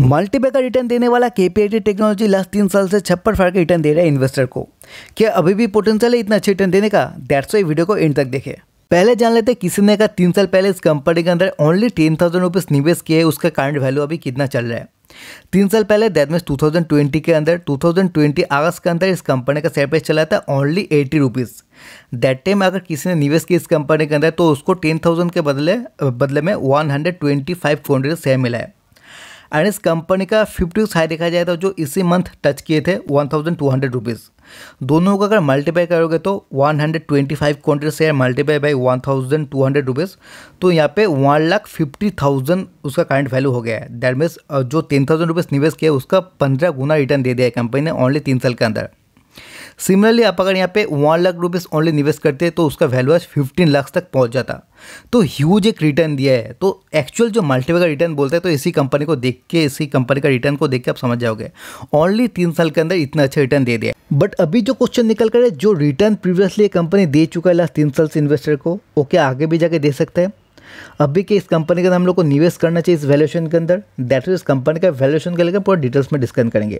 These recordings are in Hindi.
मल्टीपे का रिटर्न देने वाला के टेक्नोलॉजी लास्ट तीन साल से छप्पर फाड़ के रिटर्न दे रहा है इन्वेस्टर को क्या अभी भी पोटेंशियल है इतना अच्छे रिटर्न देने का दैट्स वाई वीडियो को एंड तक देखें पहले जान लेते किसी ने कहा तीन साल पहले इस कंपनी के अंदर ओनली टेन थाउजेंड रुपीज़ निवेश किए उसका करंट वैल्यू अभी कितना चल रहा है तीन साल पहले दैट मीन ट्वेंटी के अंदर टू थाउजेंड ट्वेंटी अगस्त के अंदर इस कंपनी का शेयर प्राइस चला था only eighty rupees that time अगर किसी ने निवेश किया इस कंपनी के अंदर तो उसको टेन थाउजेंड के बदले बदले में one hundred twenty five share मिला है एंड इस कंपनी का फिफ्टी हाई देखा जाए तो जो इसी मंथ टच किए थे one thousand two hundred rupees दोनों को अगर मल्टीपाई करोगे तो 125 hundred twenty five quantity share multiply by one thousand two hundred rupees तो यहाँ पे वन लाख फिफ्टी थाउजेंड उसका करंट वैल्यू हो गया है दैट मीन्स जो टेन थाउजेंड रुपीज़ निवेश किया उसका पंद्रह गुना रिटर्न दे दिया है कंपनी ने ओनली तीन साल के अंदर सिमिलरली आप अगर यहाँ पे वन लाख रुपीज़ ओनली निवेश करते हैं तो उसका वैल्यू आज फिफ्टीन लाख तक पहुँच जाता तो ह्यूज एक रिटर्न दिया है तो एक्चुअल जो मल्टीपल का रिटर्न बोलते हैं तो इसी कंपनी को देख के इसी कंपनी का रिटर्न को देख के आप समझ जाओगे ओनली तीन साल के अंदर इतना अच्छा रिटर्न दे दिया बट अभी जो क्वेश्चन निकल कर है जो रिटर्न प्रीवियसली कंपनी दे चुका है लास्ट तीन साल से इन्वेस्टर को वो क्या आगे भी जाके दे सकते हैं अभी के इस कंपनी के अंदर हम लोग को निवेश करना चाहिए इस वैल्यूएशन के अंदर दैट इज इस कंपनी का वैल्यूएशन के लेकर पूरा डिटेल्स में डिस्कस करेंगे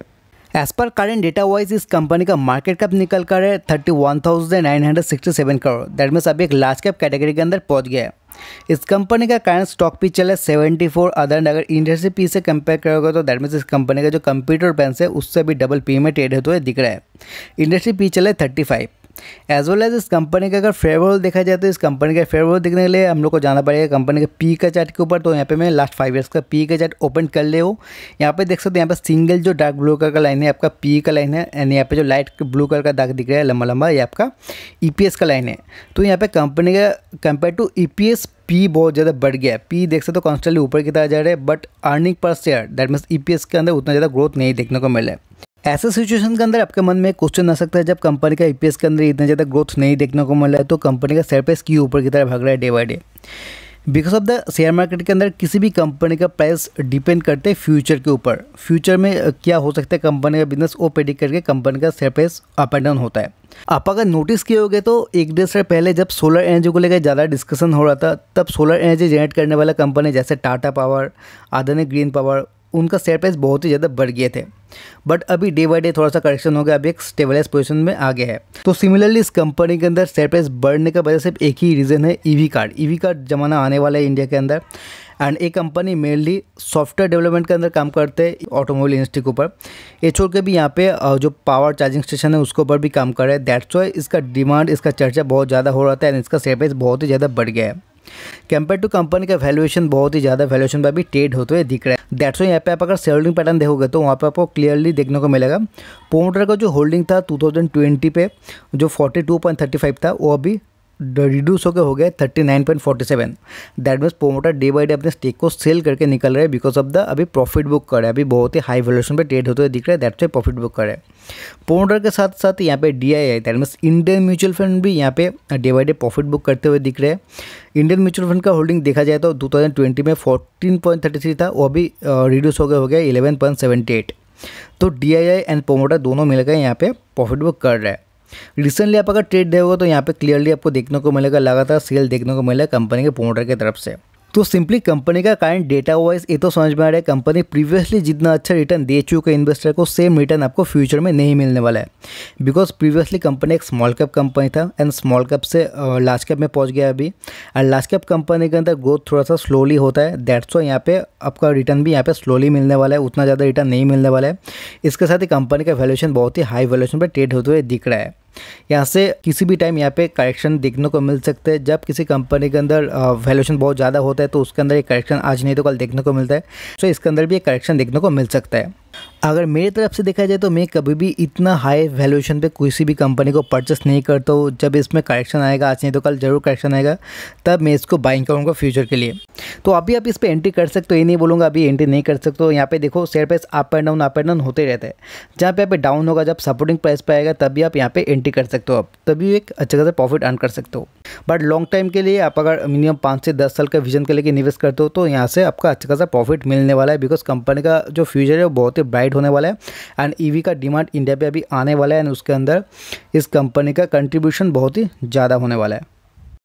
as per current data wise इस कंपनी का मार्केट कैप निकल कर है thirty one thousand nine hundred sixty seven crore that means अभी एक लार्ज कैप कैटेगरी के अंदर पहुंच गया है इस कंपनी का करंट स्टॉक पी चला है सेवेंटी फोर अदर अगर इंडस्ट्री पी से कंपेयर करोगे तो दैट मीन्स इस कंपनी का जो कंप्यूटर पेंस है उससे भी डबल पी में ट्रेड होते हुए दिख रहा है इंडस्ट्री पी चले है thirty five as well as इस कंपनी का अगर फेवरेबल देखा जाए तो इस कंपनी का फेवरेबल देखने के लिए हम लोग को जाना पड़ेगा कंपनी के पी का चार्ट के ऊपर तो यहाँ पे मैं लास्ट फाइव ईयर्स का पी का चार्ट ओपन कर ले हो यहाँ पे देख सकते हो यहाँ पे सिंगल जो डार्क ब्लू कलर का लाइन है आपका पी का लाइन है एंड यहाँ पे जो लाइट ब्लू कलर का दाग दिख रहा है लंबा लंबा ये आपका ई e का लाइन है तो यहाँ पे कंपनी का कंपेयर टू ई पी बहुत ज़्यादा बढ़ गया है पी देख सकते हो तो कॉन्स्टेंटली ऊपर की तरह जा रहा है but earning per share that means E के अंदर उतना ज़्यादा ग्रोथ नहीं देखने को मिला है ऐसे सिचुएशन के अंदर आपके मन में क्वेश्चन आ सकता है जब कंपनी का ईपीएस के अंदर इतना ज़्यादा ग्रोथ नहीं देखने को मिल रहा है तो कंपनी का शेयर प्राइस क्यों ऊपर की तरफ भाग रहा है day by day because of the share market के अंदर किसी भी कंपनी का प्राइस डिपेंड करते हैं फ्यूचर के ऊपर फ्यूचर में क्या हो सकता है कंपनी का बिजनेस वो पेडिक करके कंपनी का share price up and down होता है आप अगर नोटिस किए होगे तो एक डेढ़ साल पहले जब सोलर एनर्जी को लेकर ज़्यादा डिस्कशन हो रहा था तब सोलर एनर्जी जनरेट करने वाला कंपनी जैसे Tata power Adani green power उनका शेयर प्राइस बहुत ही ज़्यादा बढ़ गए थे बट अभी डे बाई डे थोड़ा सा करेक्शन हो गया अभी एक स्टेबलाइज पोजिशन में आ गया है तो सिमिलरली इस कंपनी के अंदर शेयर प्राइस बढ़ने का वजह सिर्फ एक ही रीज़न है ईवी कार्ड ईवी कार्ड जमाना आने वाला है इंडिया के अंदर एंड ये कंपनी मेनली सॉफ्टवेयर डेवलपमेंट के अंदर काम करते हैं ऑटोमोबाइल इंडस्ट्री के ऊपर ये छोड़ के भी यहाँ पे जो पावर चार्जिंग स्टेशन है उसके ऊपर भी काम कर रहे हैं दैट्स वाई इसका डिमांड इसका चर्चा बहुत ज़्यादा हो रहा था एंड इसका शेयर प्राइस बहुत ही ज़्यादा बढ़ गया है कंपेयर टू कंपनी का वैल्यूएशन बहुत ही ज़्यादा वैल्यूएशन पर भी ट्रेड होते हुए दिख रहा है दैट्स वाई यहाँ पे आप अगर सेल्डिंग पैटर्न देखोगे तो वहाँ पे आपको क्लियरली देखने को मिलेगा पोमोटर का जो होल्डिंग था 2020 पे जो 42.35 था वो अभी रिड्यूस होकर हो गए thirty nine point forty seven that means promoter day by day अपने स्टेक को सेल करके निकल रहे हैं बिकॉज ऑफ द अभी प्रॉफिट बुक कर रहे हैं अभी बहुत ही हाई वैल्यूशन पे ट्रेड होते हुए दिख रहे हैं दैट से प्रॉफिट बुक कर रहे हैं प्रोमोटर के साथ साथ यहाँ पे D I I that means Indian mutual fund भी यहाँ पे day by day profit book करते हुए दिख रहे हैं इंडियन म्यूचुअल फंड का होल्डिंग देखा जाए तो टू थाउजेंड ट्वेंटी में फोर्टीन पॉइंट थर्टी थ्री था वो अभी रिड्यूस हो गया हो गया इलेवन पॉइंट सेवेंटी एट तो D I I and promoter दोनों मिलकर यहाँ पे प्रॉफिट बुक कर रहे हैं रिसेंटली आप अगर ट्रेड होगा तो यहाँ पे क्लियरली आपको देखने को मिलेगा लगातार सेल देखने को मिलेगा कंपनी के प्रोमोटर की तरफ से तो सिंपली कंपनी का करंट डेटा वाइज ये तो समझ में आ रहा है कंपनी प्रीवियसली जितना अच्छा रिटर्न दे चुके इन्वेस्टर को सेम रिटर्न आपको फ्यूचर में नहीं मिलने वाला है बिकॉज प्रीवियसली कंपनी एक स्मॉल कैप कंपनी था एंड स्मॉल कैप से लार्ज कैप में पहुंच गया अभी एंड लार्ज कैप कंपनी के अंदर ग्रोथ थोड़ा सा स्लोली होता है दैट्स वो यहाँ पे आपका रिटर्न भी यहाँ पे स्लोली मिलने वाला है उतना ज़्यादा रिटर्न नहीं मिलने वाला है इसके साथ ही कंपनी का वैल्यूशन बहुत ही हाई वैल्यूशन पर ट्रेड होते हुए दिख रहा है यहाँ से किसी भी टाइम यहाँ पे करेक्शन देखने को मिल सकते हैं जब किसी कंपनी के अंदर वैल्यूशन बहुत ज़्यादा होता है तो उसके अंदर एक करेक्शन आज नहीं तो कल देखने को मिलता है तो इसके अंदर भी एक करेक्शन देखने को मिल सकता है अगर मेरी तरफ से देखा जाए तो मैं कभी भी इतना हाई वैल्यूएशन पे किसी भी कंपनी को परचेस नहीं करता हूँ जब इसमें करेक्शन आएगा आज नहीं तो कल जरूर करेक्शन आएगा तब मैं इसको बाइंग करूँगा फ्यूचर के लिए तो अभी आप इस पर एंट्री कर सकते हो ये नहीं बोलूँगा अभी एंट्री नहीं कर सकते हो यहाँ पे देखो share price up and down up and down होते रहते हैं जहाँ पे आप डाउन होगा जब सपोर्टिंग प्राइस पर आएगा तभी आप यहाँ पर एंट्री कर सकते हो आप तभी एक अच्छा खासा प्रॉफिट अर्न कर सकते हो बट लॉन्ग टाइम के लिए आप अगर मिनिमम पाँच से दस साल का विजन के लेकर निवेश करते हो तो यहाँ से आपका अच्छा खासा प्रॉफिट मिलने वाला है बिकॉज कंपनी का जो फ्यूचर है वो बहुत ही ब्राइट मार्केट होने वाला है एंड ईवी e का डिमांड इंडिया पे अभी आने वाला है एंड उसके अंदर इस कंपनी का कंट्रीब्यूशन बहुत ही ज़्यादा होने वाला है